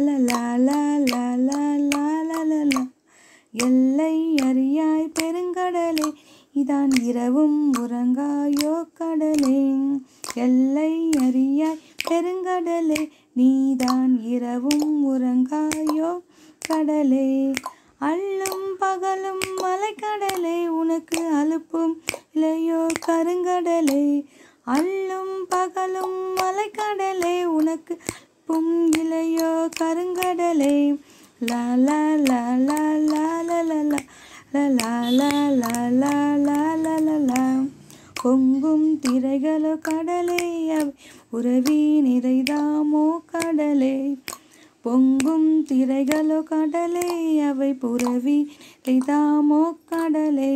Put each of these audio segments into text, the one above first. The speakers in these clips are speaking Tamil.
எல்லை அறியாய் பெருங்கடலே இதான் இரவும் உறங்காயோ கடலே எல்லை அறியாய் பெருங்கடலே நீதான் இரவும் உறங்காயோ கடலே அள்ளும் பகலும் மலைக்கடலே உனக்கு அலுப்பும் இல்லையோ கருங்கடலே அள்ளும் பகலும் மலைக்கடலே உனக்கு பூக்கும் இலையோ கருங்கடலை கொங்கும் திரைகளோ கடலே உறவி நிறைதாமோ கடலே பொங்கும் திரைகளோ கடலே அவை புறவி நிறைதாமோ கடலே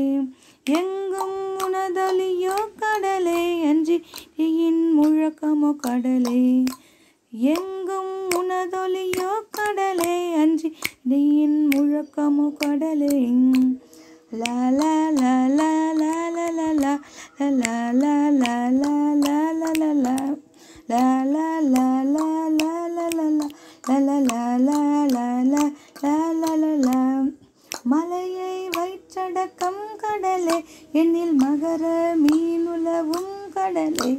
எங்கும் உனதொலியோ கடலே அஞ்சி முழக்கமோ கடலே எங்கும் உனதொலியோ கடலே அன்றி நீயின் முழக்கமோ கடலே மலையை வயிற்றடக்கம் கடலே என்னில் மகர மீனுலவும் கடலே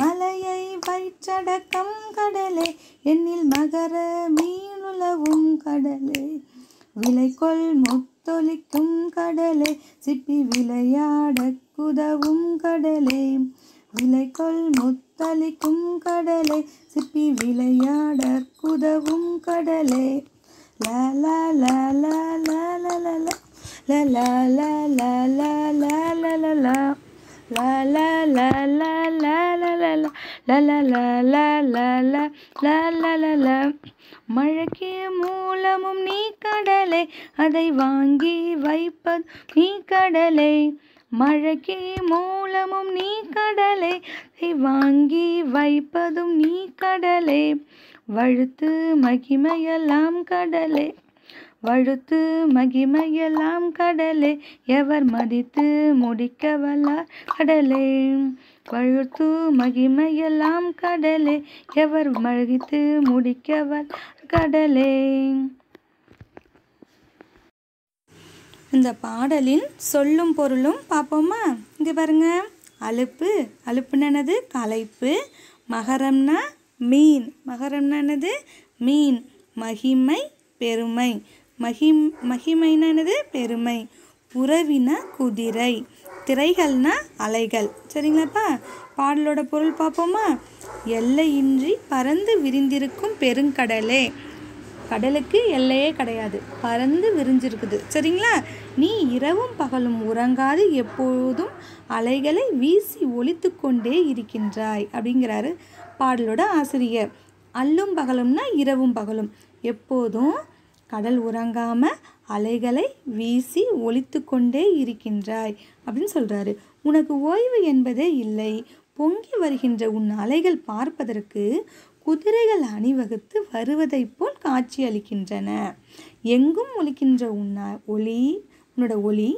மலையை வயிற்றடக்கம் கடலே எண்ணில் மகர மீனுலவும் கடலே விலைக்கொள் முத்தொலிக்கும் கடலே சிப்பி விளையாட குதவும் கடலே விலைக்கொள் முத்தளிக்கும் கடலே சிப்பி விளையாட குதவும் கடலே லா லா லா லா லா லா லா லா லா La மழக்கிய மூலமும் நீ கடலை அதை வாங்கி வைப்பது நீ கடலை மழக்கே மூலமும் நீ கடலை அதை வாங்கி வைப்பதும் நீ கடலை வழுத்து மகிமையெல்லாம் கடலை வழுத்து மகிமையெல்லாம் கடலே எவர் மதித்து முடிக்க வல்லார் கடலே வழுத்து மகிமையெல்லாம் கடலே எவர் மழுகித்து முடிக்கவல் கடலே இந்த பாடலின் சொல்லும் பொருளும் பார்ப்போமா இங்க பாருங்க அலுப்பு அலுப்புனானது கலைப்பு மகரம்னா மீன் மகரம்னது மீன் மகிமை பெருமை மகிம் மகிமைனா என்னது பெருமை உறவின குதிரை திரைகள்னா அலைகள் சரிங்களாப்பா பாடலோட பொருள் பார்ப்போமா எல்லையின்றி பறந்து விரிந்திருக்கும் பெருங்கடலே கடலுக்கு எல்லையே கிடையாது பறந்து விரிஞ்சிருக்குது சரிங்களா நீ இரவும் பகலும் உறங்காது எப்பொழுதும் அலைகளை வீசி ஒழித்து கொண்டே இருக்கின்றாய் அப்படிங்கிறாரு பாடலோட ஆசிரியர் அல்லும் பகலும்னா இரவும் பகலும் எப்போதும் கடல் உறங்காம அலைகளை வீசி ஒழித்து கொண்டே இருக்கின்றாய் அப்படின்னு சொல்கிறாரு உனக்கு ஓய்வு என்பதே இல்லை பொங்கி வருகின்ற உன் அலைகள் பார்ப்பதற்கு குதிரைகள் அணிவகுத்து வருவதைப் போல் காட்சி அளிக்கின்றன எங்கும் ஒழிக்கின்ற உன் ஒளி உன்னோட ஒளி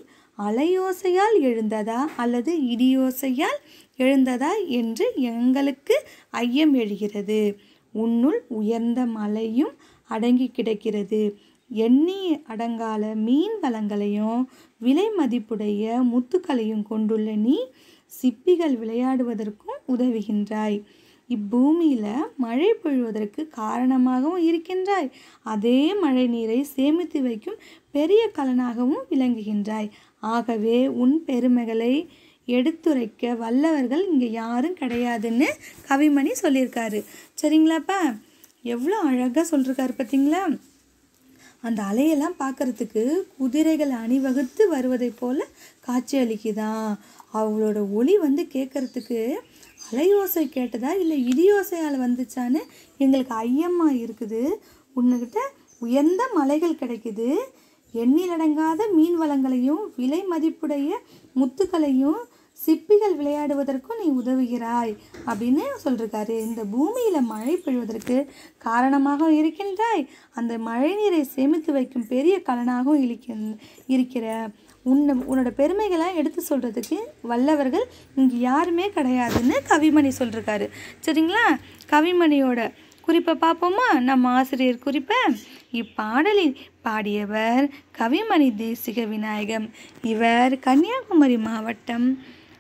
அலையோசையால் எழுந்ததா அல்லது இடியோசையால் எழுந்ததா என்று எங்களுக்கு ஐயம் எழுகிறது உன்னுள் உயர்ந்த மலையும் அடங்கி கிடக்கிறது எண்ணி அடங்கால மீன் வளங்களையும் விலை மதிப்புடைய முத்துக்களையும் கொண்டுள்ள நீ சிப்பிகள் விளையாடுவதற்கும் உதவுகின்றாய் இப்பூமியில் மழை பொழிவதற்கு காரணமாகவும் இருக்கின்றாய் அதே மழை நீரை சேமித்து வைக்கும் பெரிய கலனாகவும் விளங்குகின்றாய் ஆகவே உன் பெருமைகளை எடுத்துரைக்க வல்லவர்கள் இங்கே யாரும் கிடையாதுன்னு கவிமணி சொல்லியிருக்காரு சரிங்களாப்பா எவ்வளோ அழகாக சொல்லிருக்காரு பார்த்தீங்களா அந்த அலையெல்லாம் பார்க்குறதுக்கு குதிரைகள் அணிவகுத்து வருவதைப் போல் காட்சி அளிக்குதான் அவங்களோட ஒளி வந்து கேட்குறதுக்கு அலையோசை கேட்டதா இல்லை இடியோசையால் வந்துச்சான்னு எங்களுக்கு ஐயம்மா இருக்குது உன்னுக்கிட்ட உயர்ந்த மலைகள் கிடைக்குது எண்ணிலடங்காத மீன் வளங்களையும் விலை மதிப்புடைய முத்துக்களையும் சிப்பிகள் விளையாடுவதற்கும் நீ உதவுகிறாய் அப்படின்னு சொல்லியிருக்காரு இந்த பூமியில் மழை பெய்வதற்கு காரணமாக இருக்கின்றாய் அந்த மழை நீரை சேமித்து வைக்கும் பெரிய கலனாகவும் இழிக்க இருக்கிற உன்னை உன்னோட பெருமைகளை எடுத்து சொல்கிறதுக்கு வல்லவர்கள் இங்கே யாருமே கிடையாதுன்னு கவிமணி சொல்லியிருக்காரு சரிங்களா கவிமணியோட குறிப்பை பார்ப்போமா நம்ம ஆசிரியர் குறிப்பை இப்பாடலில் பாடியவர் கவிமணி தேசிக விநாயகம் இவர் கன்னியாகுமரி மாவட்டம்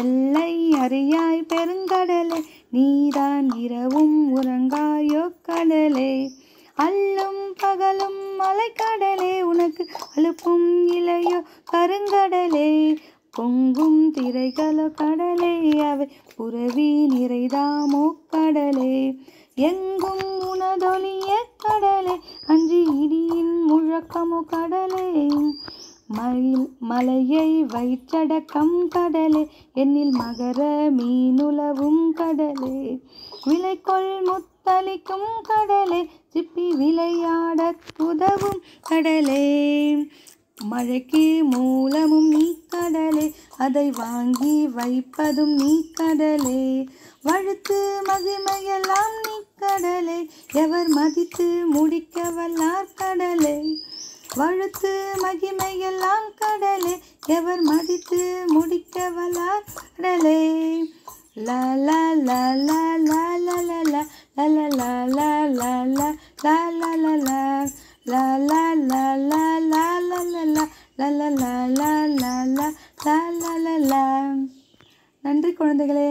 எல்லை அறியாய் பெருங்கடலே நீதான் இரவும் உறங்காயோ கடலே அல்லும் பகலும் மலைக்கடலே உனக்கு அழுப்பும் இலையோ கருங்கடலே பொங்கும் திரைகளோ கடலே அவை புறவி நிறைதாமோ கடலே எங்கும் உனதொலிய கடலே அன்று இடியின் முழக்கமோ கடலே மயில் மலையை வயிற்றடக்கம் கடலே என்னில் மகர மீனுலவும் கடலே கொள் முத்தளிக்கும் கடலே சிப்பி விளையாட உதவும் கடலே மழைக்கு மூலமும் நீ கடலே அதை வாங்கி வைப்பதும் நீ கடலே வழுத்து மகிமையெல்லாம் நீ கடலே எவர் மதித்து முடிக்க வல்லார் கடலே வழுத்து மகிமையெல்லாம் கடலே எவர் மதித்து முடிக்க வலாடலே லா நன்றி குழந்தைகளே